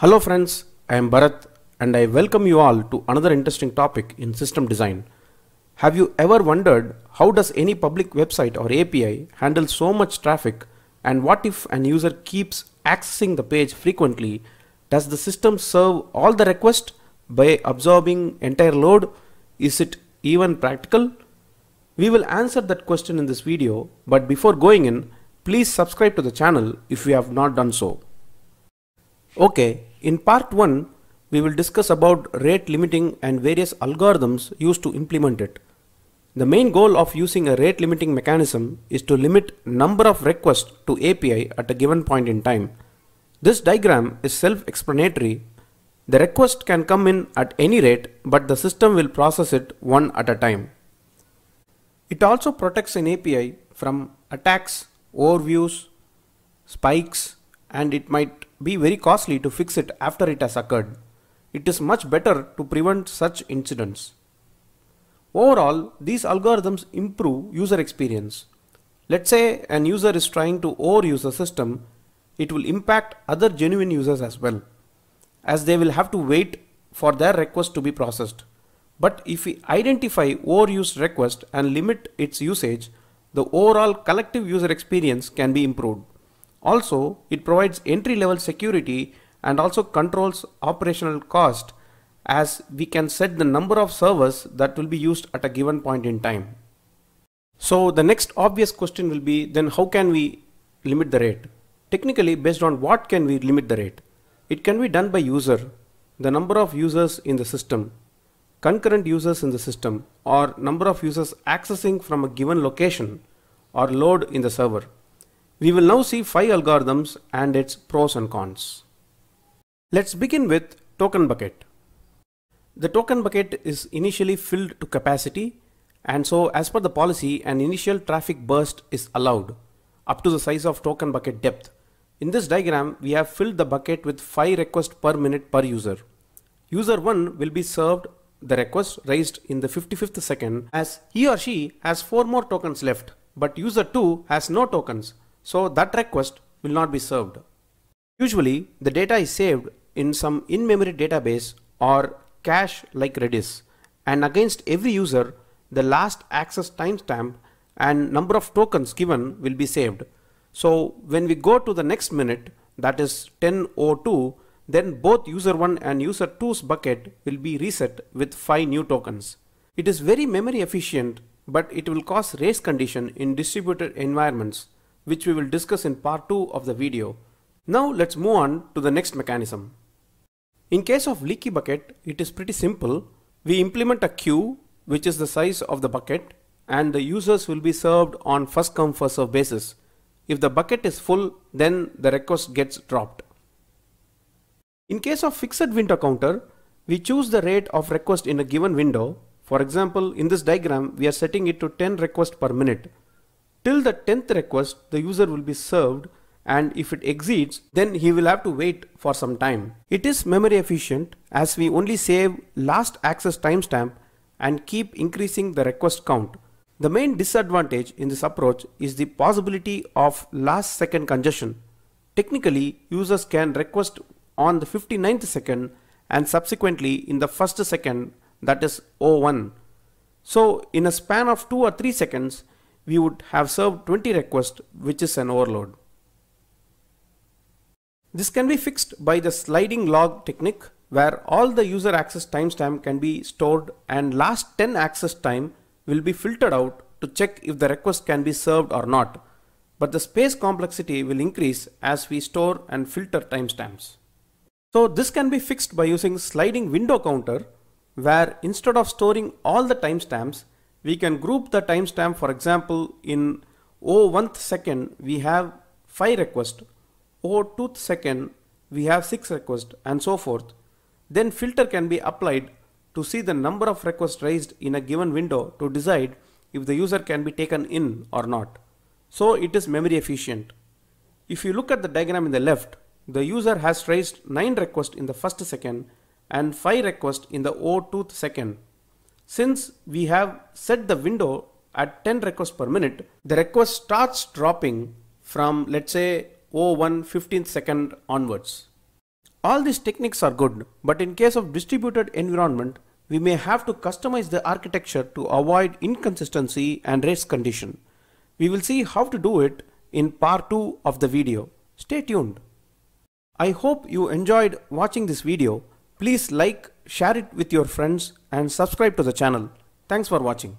Hello friends, I am Bharat and I welcome you all to another interesting topic in system design. Have you ever wondered how does any public website or API handle so much traffic and what if an user keeps accessing the page frequently? Does the system serve all the requests by absorbing entire load? Is it even practical? We will answer that question in this video but before going in, please subscribe to the channel if you have not done so. Okay, in part 1, we will discuss about rate limiting and various algorithms used to implement it. The main goal of using a rate limiting mechanism is to limit number of requests to API at a given point in time. This diagram is self-explanatory. The request can come in at any rate, but the system will process it one at a time. It also protects an API from attacks, overviews, spikes, and it might be very costly to fix it after it has occurred. It is much better to prevent such incidents. Overall, these algorithms improve user experience. Let's say an user is trying to overuse a system, it will impact other genuine users as well, as they will have to wait for their request to be processed. But if we identify overuse request and limit its usage, the overall collective user experience can be improved. Also, it provides entry-level security and also controls operational cost as we can set the number of servers that will be used at a given point in time. So the next obvious question will be then how can we limit the rate? Technically based on what can we limit the rate? It can be done by user, the number of users in the system, concurrent users in the system or number of users accessing from a given location or load in the server. We will now see 5 algorithms and its pros and cons. Let's begin with token bucket. The token bucket is initially filled to capacity and so as per the policy an initial traffic burst is allowed up to the size of token bucket depth. In this diagram we have filled the bucket with 5 requests per minute per user. User 1 will be served the request raised in the 55th second as he or she has 4 more tokens left but user 2 has no tokens so that request will not be served. Usually the data is saved in some in-memory database or cache like Redis and against every user the last access timestamp and number of tokens given will be saved. So when we go to the next minute that is 10.02 then both user 1 and user 2's bucket will be reset with 5 new tokens. It is very memory efficient but it will cause race condition in distributed environments which we will discuss in part 2 of the video. Now let's move on to the next mechanism. In case of leaky bucket, it is pretty simple. We implement a queue which is the size of the bucket and the users will be served on first come first serve basis. If the bucket is full, then the request gets dropped. In case of fixed window counter, we choose the rate of request in a given window. For example, in this diagram, we are setting it to 10 requests per minute. Till the 10th request, the user will be served and if it exceeds, then he will have to wait for some time. It is memory efficient as we only save last access timestamp and keep increasing the request count. The main disadvantage in this approach is the possibility of last second congestion. Technically, users can request on the 59th second and subsequently in the first second that is 01. So in a span of 2 or 3 seconds, we would have served 20 requests which is an overload. This can be fixed by the sliding log technique where all the user access timestamp can be stored and last 10 access time will be filtered out to check if the request can be served or not. But the space complexity will increase as we store and filter timestamps. So this can be fixed by using sliding window counter where instead of storing all the timestamps, we can group the timestamp for example in O second second we have 5 requests, O second second we have 6 requests and so forth. Then filter can be applied to see the number of requests raised in a given window to decide if the user can be taken in or not. So it is memory efficient. If you look at the diagram in the left, the user has raised 9 requests in the first second and 5 requests in the O second. second. Since we have set the window at 10 requests per minute, the request starts dropping from let's say 01 15th second onwards. All these techniques are good, but in case of distributed environment, we may have to customize the architecture to avoid inconsistency and race condition. We will see how to do it in part 2 of the video. Stay tuned. I hope you enjoyed watching this video. Please like share it with your friends and subscribe to the channel. Thanks for watching.